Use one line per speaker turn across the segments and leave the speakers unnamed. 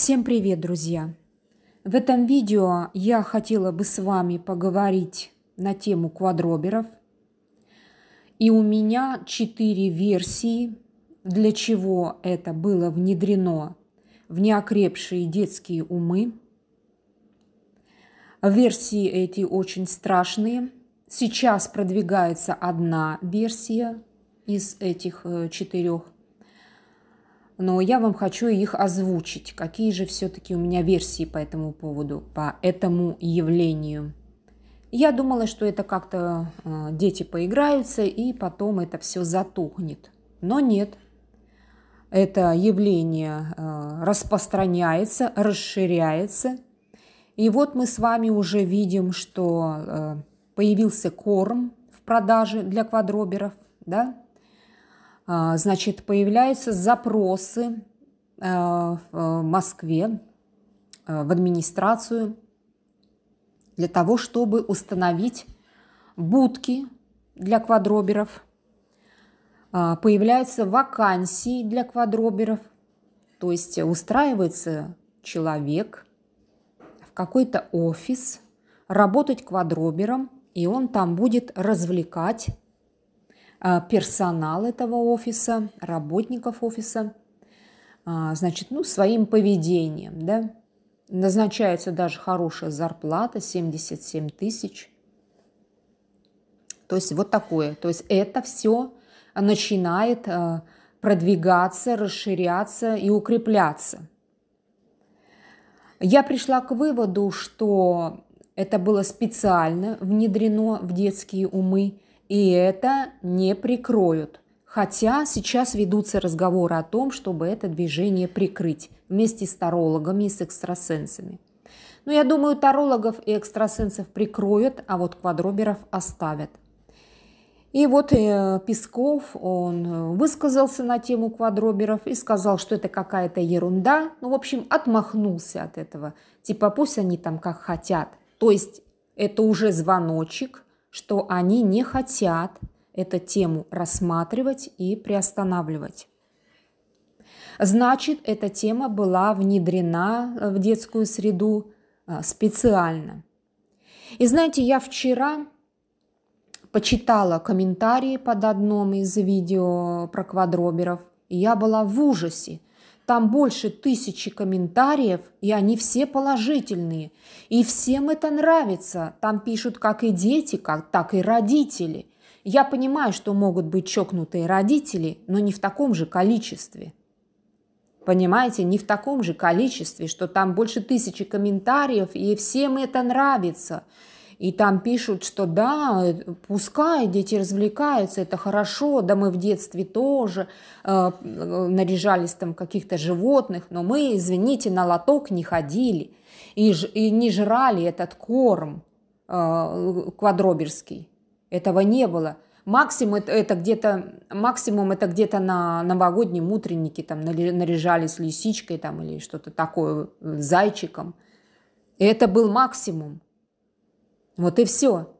Всем привет, друзья! В этом видео я хотела бы с вами поговорить на тему квадроберов. И у меня четыре версии, для чего это было внедрено в неокрепшие детские умы. Версии эти очень страшные. Сейчас продвигается одна версия из этих э, четырех но я вам хочу их озвучить. Какие же все-таки у меня версии по этому поводу, по этому явлению? Я думала, что это как-то э, дети поиграются и потом это все затухнет. Но нет. Это явление э, распространяется, расширяется. И вот мы с вами уже видим, что э, появился корм в продаже для квадроберов, да? А, значит, появляются запросы э, э, в Москве, э, в администрацию для того, чтобы установить будки для квадроберов. А, появляются вакансии для квадроберов, то есть устраивается человек в какой-то офис работать квадробером, и он там будет развлекать а, персонал этого офиса, работников офиса, а, значит, ну, своим поведением, да. Назначается даже хорошая зарплата, 77 тысяч. То есть вот такое. То есть это все начинает а, продвигаться, расширяться и укрепляться. Я пришла к выводу, что это было специально внедрено в детские умы, и это не прикроют. Хотя сейчас ведутся разговоры о том, чтобы это движение прикрыть вместе с тарологами и с экстрасенсами. Но ну, я думаю, тарологов и экстрасенсов прикроют, а вот квадроберов оставят. И вот э, Песков, он э, высказался на тему квадроберов и сказал, что это какая-то ерунда. Ну, в общем, отмахнулся от этого. Типа пусть они там как хотят. То есть это уже звоночек – что они не хотят эту тему рассматривать и приостанавливать. Значит, эта тема была внедрена в детскую среду а, специально. И знаете, я вчера почитала комментарии под одном из видео про квадроберов, и я была в ужасе, там больше тысячи комментариев, и они все положительные. И всем это нравится. Там пишут как и дети, как, так и родители. Я понимаю, что могут быть чокнутые родители, но не в таком же количестве. Понимаете, не в таком же количестве, что там больше тысячи комментариев, и всем это нравится и там пишут, что да, пускай дети развлекаются, это хорошо, да мы в детстве тоже э, наряжались там каких-то животных, но мы, извините, на лоток не ходили и, ж, и не жрали этот корм э, квадроберский. Этого не было. Максимум это, это где-то максимум это где-то на новогоднем утреннике там наряжались лисичкой там или что-то такое э, зайчиком. И это был максимум. Вот и все.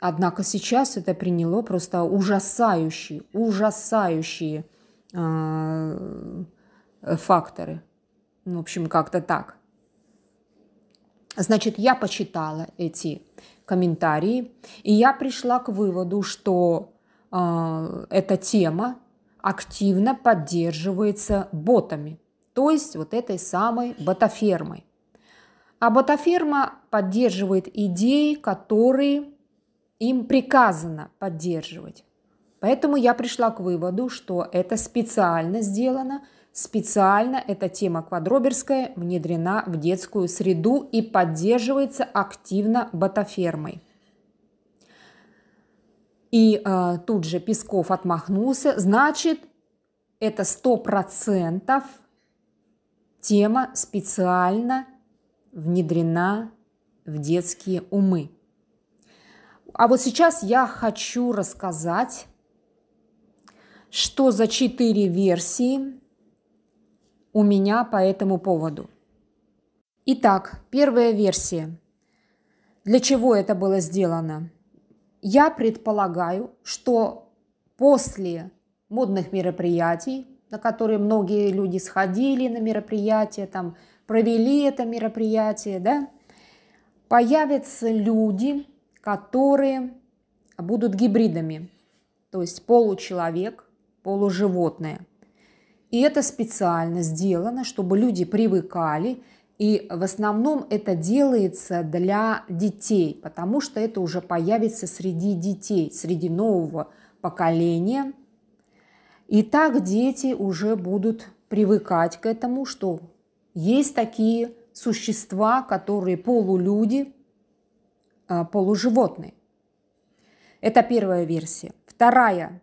Однако сейчас это приняло просто ужасающие, ужасающие а, факторы. В общем, как-то так. Значит, я почитала эти комментарии, и я пришла к выводу, что э, эта тема активно поддерживается ботами, то есть вот этой самой ботофермой. А ботаферма поддерживает идеи, которые им приказано поддерживать. Поэтому я пришла к выводу, что это специально сделано, специально эта тема квадроберская внедрена в детскую среду и поддерживается активно ботафермой. И э, тут же Песков отмахнулся, значит, это сто процентов тема специально внедрена в детские умы. А вот сейчас я хочу рассказать, что за четыре версии у меня по этому поводу. Итак, первая версия. Для чего это было сделано? Я предполагаю, что после модных мероприятий, на которые многие люди сходили на мероприятия, там провели это мероприятие, да, появятся люди, которые будут гибридами, то есть получеловек, полуживотное. И это специально сделано, чтобы люди привыкали, и в основном это делается для детей, потому что это уже появится среди детей, среди нового поколения. И так дети уже будут привыкать к этому, что есть такие существа, которые полулюди, а, полуживотные. Это первая версия. Вторая,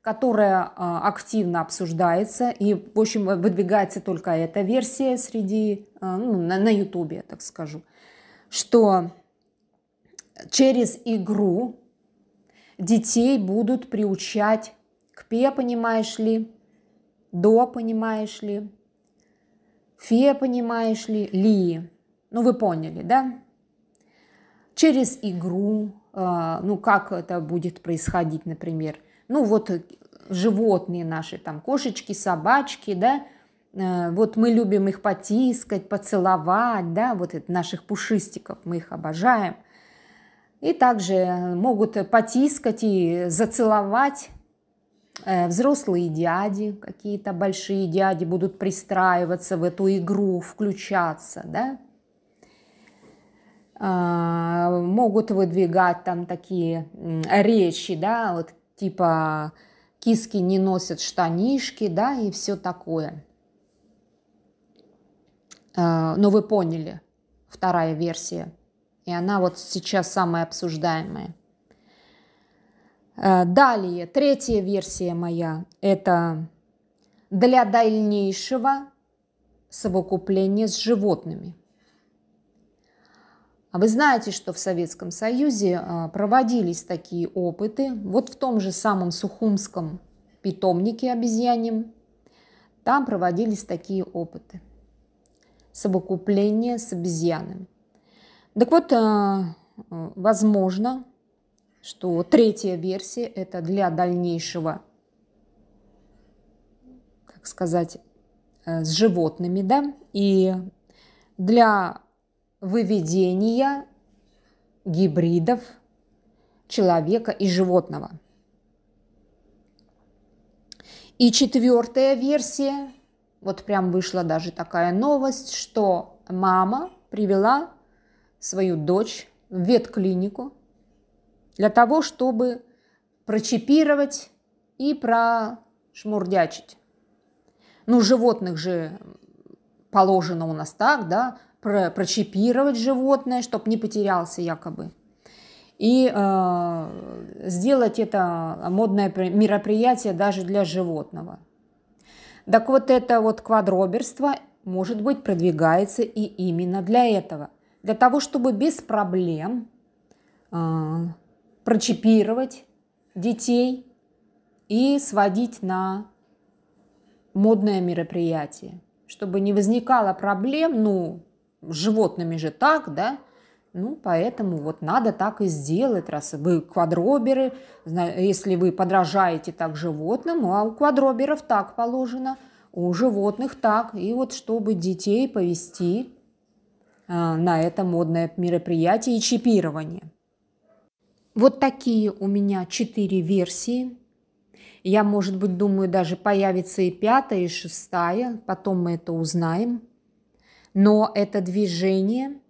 которая а, активно обсуждается, и, в общем, выдвигается только эта версия среди, а, ну, на Ютубе, я так скажу, что через игру детей будут приучать к пе, понимаешь ли, до, понимаешь ли, Фе, понимаешь ли, Ли. Ну, вы поняли, да? Через игру, э, ну, как это будет происходить, например. Ну, вот э, животные наши, там, кошечки, собачки, да, э, вот мы любим их потискать, поцеловать, да, вот это наших пушистиков, мы их обожаем. И также могут потискать и зацеловать Э, взрослые дяди, какие-то большие дяди будут пристраиваться в эту игру, включаться, да, а, могут выдвигать там такие речи, да, вот типа киски не носят штанишки, да, и все такое. А, но вы поняли, вторая версия, и она вот сейчас самая обсуждаемая – Э, далее, третья версия моя – это для дальнейшего совокупления с животными. А вы знаете, что в Советском Союзе э, проводились такие опыты. Вот в том же самом Сухумском питомнике обезьяньем там проводились такие опыты. Совокупление с обезьянами. Так вот, э, возможно, что третья версия – это для дальнейшего, как сказать, э, с животными, да, и для выведения гибридов человека и животного. И четвертая версия, вот прям вышла даже такая новость, что мама привела свою дочь в ветклинику, для того, чтобы прочипировать и прошмурдячить. Ну, животных же положено у нас так, да, про, прочипировать животное, чтобы не потерялся якобы. И э, сделать это модное мероприятие даже для животного. Так вот это вот квадроберство, может быть, продвигается и именно для этого. Для того, чтобы без проблем э, прочипировать детей и сводить на модное мероприятие, чтобы не возникало проблем, ну, с животными же так, да, ну, поэтому вот надо так и сделать, раз вы квадроберы, если вы подражаете так животным, а у квадроберов так положено, у животных так. И вот чтобы детей повести э, на это модное мероприятие и чипирование – вот такие у меня четыре версии. Я, может быть, думаю, даже появится и пятая, и шестая. Потом мы это узнаем. Но это движение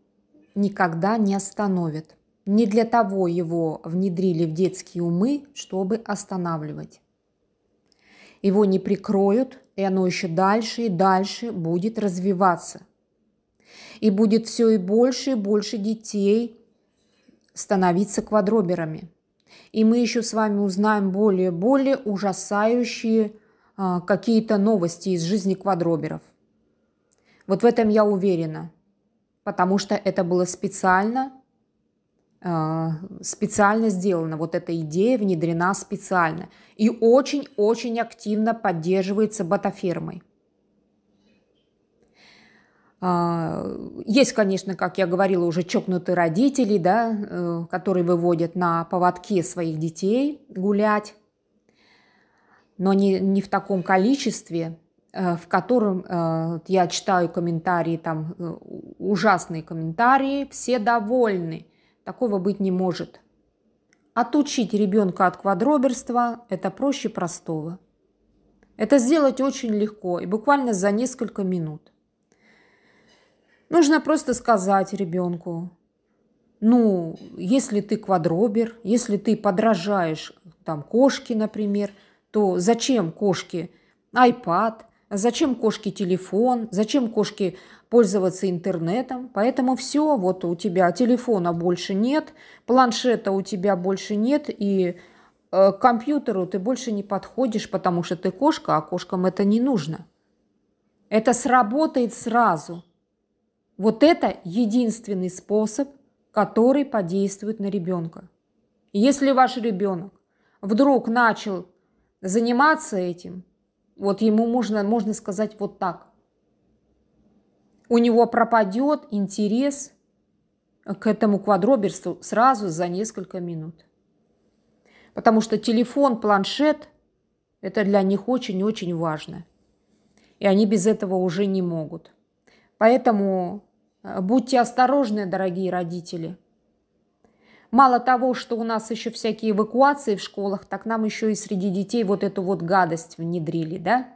никогда не остановит. Не для того его внедрили в детские умы, чтобы останавливать. Его не прикроют, и оно еще дальше и дальше будет развиваться. И будет все и больше и больше детей – становиться квадроберами. И мы еще с вами узнаем более-более ужасающие э, какие-то новости из жизни квадроберов. Вот в этом я уверена, потому что это было специально, э, специально сделано. Вот эта идея внедрена специально и очень-очень активно поддерживается ботафермой. А, есть, конечно, как я говорила, уже чокнутые родители, да, э, которые выводят на поводке своих детей гулять, но не, не в таком количестве, э, в котором э, я читаю комментарии, там ужасные комментарии, все довольны. Такого быть не может. Отучить ребенка от квадроберства – это проще простого. Это сделать очень легко и буквально за несколько минут – Нужно просто сказать ребенку, ну, если ты квадробер, если ты подражаешь там кошке, например, то зачем кошке iPad, зачем кошке телефон, зачем кошке пользоваться интернетом. Поэтому все, вот у тебя телефона больше нет, планшета у тебя больше нет, и э, к компьютеру ты больше не подходишь, потому что ты кошка, а кошкам это не нужно. Это сработает сразу. Вот это единственный способ, который подействует на ребенка. Если ваш ребенок вдруг начал заниматься этим, вот ему можно, можно сказать вот так. У него пропадет интерес к этому квадроберству сразу за несколько минут. Потому что телефон, планшет – это для них очень-очень важно. И они без этого уже не могут. Поэтому э, будьте осторожны, дорогие родители. Мало того, что у нас еще всякие эвакуации в школах, так нам еще и среди детей вот эту вот гадость внедрили, да?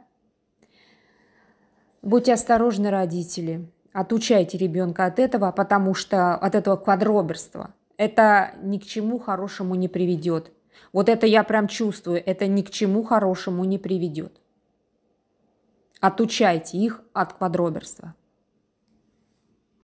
Будьте осторожны, родители. Отучайте ребенка от этого, потому что от этого квадроберства. Это ни к чему хорошему не приведет. Вот это я прям чувствую, это ни к чему хорошему не приведет. Отучайте их от квадроберства.